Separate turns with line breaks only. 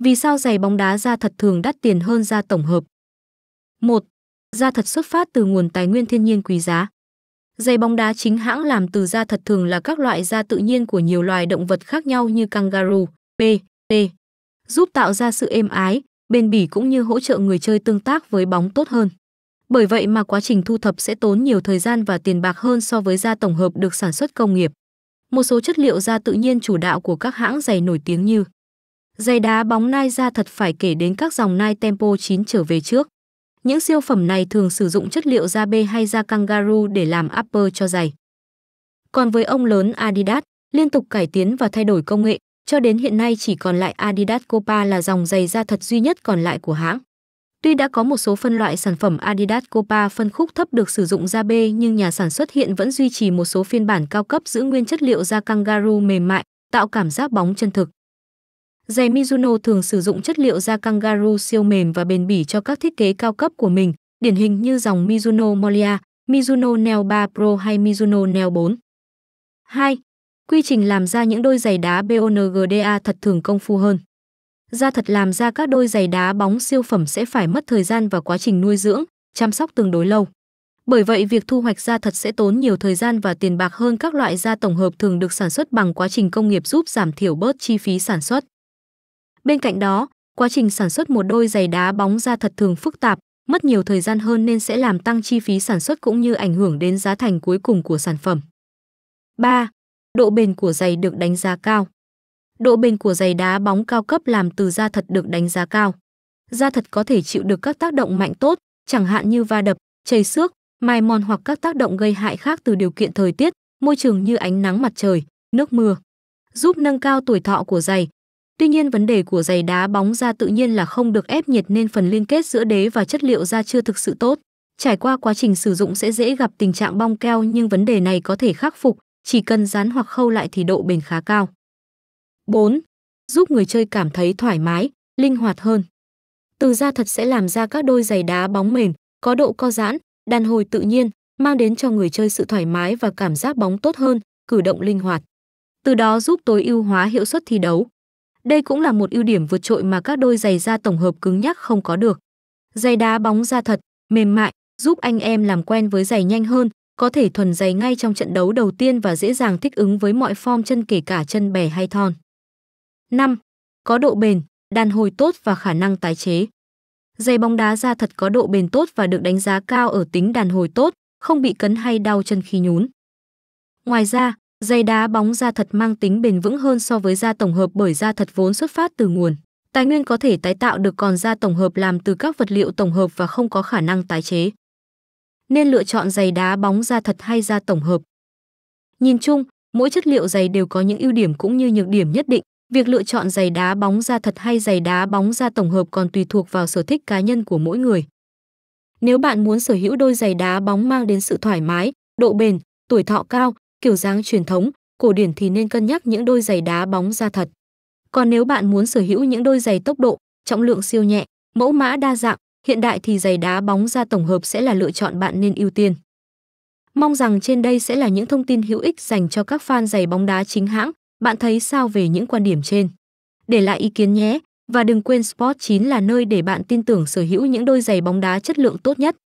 Vì sao giày bóng đá da thật thường đắt tiền hơn da tổng hợp? 1. Da thật xuất phát từ nguồn tài nguyên thiên nhiên quý giá. Giày bóng đá chính hãng làm từ da thật thường là các loại da tự nhiên của nhiều loài động vật khác nhau như kangaroo, bê, tê, giúp tạo ra sự êm ái, bền bỉ cũng như hỗ trợ người chơi tương tác với bóng tốt hơn. Bởi vậy mà quá trình thu thập sẽ tốn nhiều thời gian và tiền bạc hơn so với da tổng hợp được sản xuất công nghiệp. Một số chất liệu da tự nhiên chủ đạo của các hãng giày nổi tiếng như Giày đá bóng nai ra thật phải kể đến các dòng nai Tempo 9 trở về trước. Những siêu phẩm này thường sử dụng chất liệu da bê hay da kangaroo để làm upper cho giày. Còn với ông lớn Adidas, liên tục cải tiến và thay đổi công nghệ, cho đến hiện nay chỉ còn lại Adidas Copa là dòng giày da thật duy nhất còn lại của hãng. Tuy đã có một số phân loại sản phẩm Adidas Copa phân khúc thấp được sử dụng da bê nhưng nhà sản xuất hiện vẫn duy trì một số phiên bản cao cấp giữ nguyên chất liệu da kangaroo mềm mại, tạo cảm giác bóng chân thực. Giày Mizuno thường sử dụng chất liệu da kangaroo siêu mềm và bền bỉ cho các thiết kế cao cấp của mình, điển hình như dòng Mizuno Molia, Mizuno Neo 3 Pro hay Mizuno Neo 4. 2. Quy trình làm ra những đôi giày đá BONGDA thật thường công phu hơn. Da thật làm ra các đôi giày đá bóng siêu phẩm sẽ phải mất thời gian và quá trình nuôi dưỡng, chăm sóc tương đối lâu. Bởi vậy, việc thu hoạch da thật sẽ tốn nhiều thời gian và tiền bạc hơn các loại da tổng hợp thường được sản xuất bằng quá trình công nghiệp giúp giảm thiểu bớt chi phí sản xuất. Bên cạnh đó, quá trình sản xuất một đôi giày đá bóng ra thật thường phức tạp, mất nhiều thời gian hơn nên sẽ làm tăng chi phí sản xuất cũng như ảnh hưởng đến giá thành cuối cùng của sản phẩm. 3. Độ bền của giày được đánh giá cao. Độ bền của giày đá bóng cao cấp làm từ da thật được đánh giá cao. Da thật có thể chịu được các tác động mạnh tốt, chẳng hạn như va đập, chảy xước, mài mòn hoặc các tác động gây hại khác từ điều kiện thời tiết, môi trường như ánh nắng mặt trời, nước mưa. Giúp nâng cao tuổi thọ của giày, Tuy nhiên vấn đề của giày đá bóng da tự nhiên là không được ép nhiệt nên phần liên kết giữa đế và chất liệu da chưa thực sự tốt. Trải qua quá trình sử dụng sẽ dễ gặp tình trạng bong keo nhưng vấn đề này có thể khắc phục, chỉ cần dán hoặc khâu lại thì độ bền khá cao. 4. Giúp người chơi cảm thấy thoải mái, linh hoạt hơn. Từ da thật sẽ làm ra các đôi giày đá bóng mềm, có độ co giãn, đàn hồi tự nhiên, mang đến cho người chơi sự thoải mái và cảm giác bóng tốt hơn, cử động linh hoạt. Từ đó giúp tối ưu hóa hiệu suất thi đấu. Đây cũng là một ưu điểm vượt trội mà các đôi giày da tổng hợp cứng nhắc không có được. Giày đá bóng da thật, mềm mại, giúp anh em làm quen với giày nhanh hơn, có thể thuần giày ngay trong trận đấu đầu tiên và dễ dàng thích ứng với mọi form chân kể cả chân bẻ hay thon. 5. Có độ bền, đàn hồi tốt và khả năng tái chế. Giày bóng đá da thật có độ bền tốt và được đánh giá cao ở tính đàn hồi tốt, không bị cấn hay đau chân khi nhún. Ngoài ra, giày đá bóng da thật mang tính bền vững hơn so với da tổng hợp bởi da thật vốn xuất phát từ nguồn. Tài nguyên có thể tái tạo được còn da tổng hợp làm từ các vật liệu tổng hợp và không có khả năng tái chế. Nên lựa chọn giày đá bóng da thật hay da tổng hợp. Nhìn chung, mỗi chất liệu giày đều có những ưu điểm cũng như nhược điểm nhất định. Việc lựa chọn giày đá bóng da thật hay giày đá bóng da tổng hợp còn tùy thuộc vào sở thích cá nhân của mỗi người. Nếu bạn muốn sở hữu đôi giày đá bóng mang đến sự thoải mái, độ bền, tuổi thọ cao kiểu dáng truyền thống, cổ điển thì nên cân nhắc những đôi giày đá bóng da thật. Còn nếu bạn muốn sở hữu những đôi giày tốc độ, trọng lượng siêu nhẹ, mẫu mã đa dạng, hiện đại thì giày đá bóng da tổng hợp sẽ là lựa chọn bạn nên ưu tiên. Mong rằng trên đây sẽ là những thông tin hữu ích dành cho các fan giày bóng đá chính hãng. Bạn thấy sao về những quan điểm trên? Để lại ý kiến nhé và đừng quên Sport 9 là nơi để bạn tin tưởng sở hữu những đôi giày bóng đá chất lượng tốt nhất.